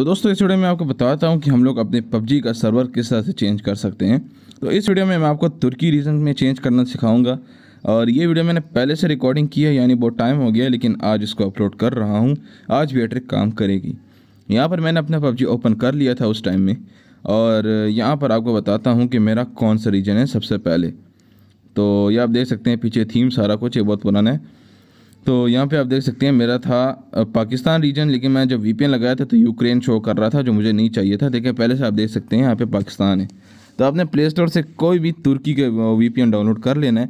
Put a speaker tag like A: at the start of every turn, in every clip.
A: तो दोस्तों इस वीडियो में आपको बताता हूँ कि हम लोग अपने पबजी का सर्वर किस तरह से चेंज कर सकते हैं तो इस वीडियो में मैं आपको तुर्की रीजन में चेंज करना सिखाऊंगा और ये वीडियो मैंने पहले से रिकॉर्डिंग की है यानी बहुत टाइम हो गया लेकिन आज इसको अपलोड कर रहा हूँ आज भी ट्रिक काम करेगी यहाँ पर मैंने अपना पबजी ओपन कर लिया था उस टाइम में और यहाँ पर आपको बताता हूँ कि मेरा कौन सा रीजन है सबसे पहले तो ये आप देख सकते हैं पीछे थीम सारा कुछ ये बहुत पुराना है तो यहाँ पे आप देख सकते हैं मेरा था पाकिस्तान रीजन लेकिन मैं जब वीपीएन लगाया था तो यूक्रेन शो कर रहा था जो मुझे नहीं चाहिए था देखिए पहले से आप देख सकते हैं यहाँ पे पाकिस्तान है तो आपने प्ले स्टोर से कोई भी तुर्की के वीपीएन डाउनलोड कर लेना है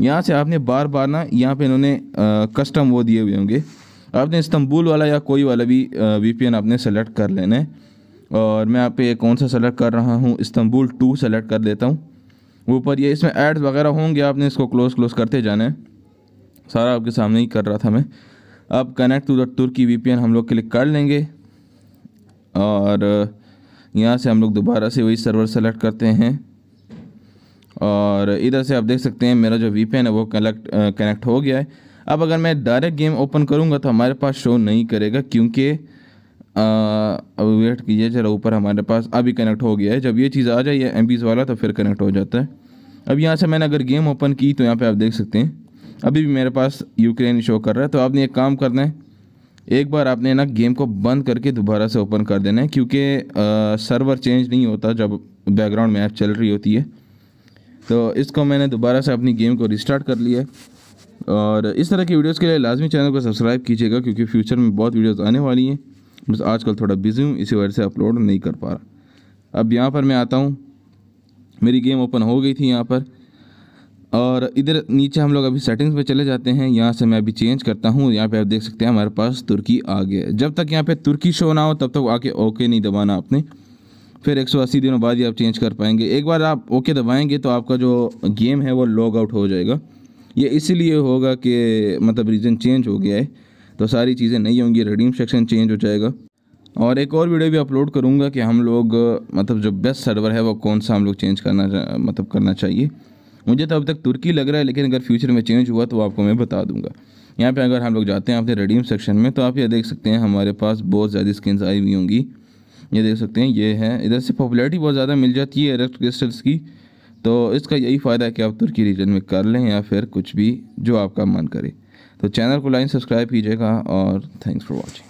A: यहाँ से आपने बार बार ना यहाँ पे इन्होंने कस्टम वो दिए हुए होंगे आपने इस्तंबुल वाला या कोई वाला भी वी आपने सेलेक्ट कर लेना है और मैं आप कौन सा सेलेक्ट कर रहा हूँ इस्तंबुल टू सेलेक्ट कर देता हूँ ऊपर ये इसमें एड्स वगैरह होंगे आपने इसको क्लोज क्लोज करते जाना है सारा आपके सामने ही कर रहा था मैं अब connect to the Turkey we हम लोग क्लिक कर लेंगे और यहाँ से हम लोग दोबारा से वही सर्वर सेलेक्ट करते हैं और इधर से आप देख सकते हैं मेरा जो वी है वो कनेक्ट कनेक्ट हो गया है अब अगर मैं डायरेक्ट गेम ओपन करूँगा तो हमारे पास शो नहीं करेगा क्योंकि वेट कीजिए जरा ऊपर हमारे पास अभी कनेक्ट हो गया है जब ये चीज़ आ जाए एम वाला तो फिर कनेक्ट हो जाता है अब यहाँ से मैंने अगर गेम ओपन की तो यहाँ पर आप देख सकते हैं अभी भी मेरे पास यूक्रेन शो कर रहा है तो आपने एक काम करना है एक बार आपने ना गेम को बंद करके दोबारा से ओपन कर देना है क्योंकि सर्वर चेंज नहीं होता जब बैकग्राउंड में ऐप चल रही होती है तो इसको मैंने दोबारा से अपनी गेम को रिस्टार्ट कर लिया है और इस तरह की वीडियोस के लिए लाजमी चैनल को सब्सक्राइब कीजिएगा क्योंकि फ़्यूचर में बहुत वीडियोस आने वाली हैं बस आजकल थोड़ा बिजी हूँ इसी वजह से अपलोड नहीं कर पा रहा अब यहाँ पर मैं आता हूँ मेरी गेम ओपन हो गई थी यहाँ पर और इधर नीचे हम लोग अभी सेटिंग्स पे चले जाते हैं यहाँ से मैं अभी चेंज करता हूँ यहाँ पे आप देख सकते हैं हमारे पास तुर्की आ गया जब तक यहाँ पे तुर्की शो ना हो तब तक आके ओके नहीं दबाना आपने फिर 180 दिनों बाद ही आप चेंज कर पाएंगे एक बार आप ओके दबाएंगे तो आपका जो गेम है वो लॉग आउट हो जाएगा ये इसीलिए होगा कि मतलब रीजन चेंज हो गया है तो सारी चीज़ें नहीं होंगी रिडीम सेक्शन चेंज हो जाएगा और एक और वीडियो भी अपलोड करूँगा कि हम लोग मतलब जो बेस्ट सर्वर है वो कौन सा हम लोग चेंज करना मतलब करना चाहिए मुझे तो अब तक तुर्की लग रहा है लेकिन अगर फ्यूचर में चेंज हुआ तो आपको मैं बता दूंगा यहाँ पे अगर हम लोग जाते हैं आपके रेडीम सेक्शन में तो आप ये देख सकते हैं हमारे पास बहुत ज़्यादा स्किन्स आई हुई होंगी ये देख सकते हैं ये है इधर से पॉपुलरिटी बहुत ज़्यादा मिल जाती है एरेक्ट क्रिस्टल्स की तो इसका यही फ़ायदा है कि आप तुर्की रीजन में कर लें या फिर कुछ भी जो आपका मन करे तो चैनल को लाइन सब्सक्राइब कीजिएगा और थैंक्स फॉर वॉचिंग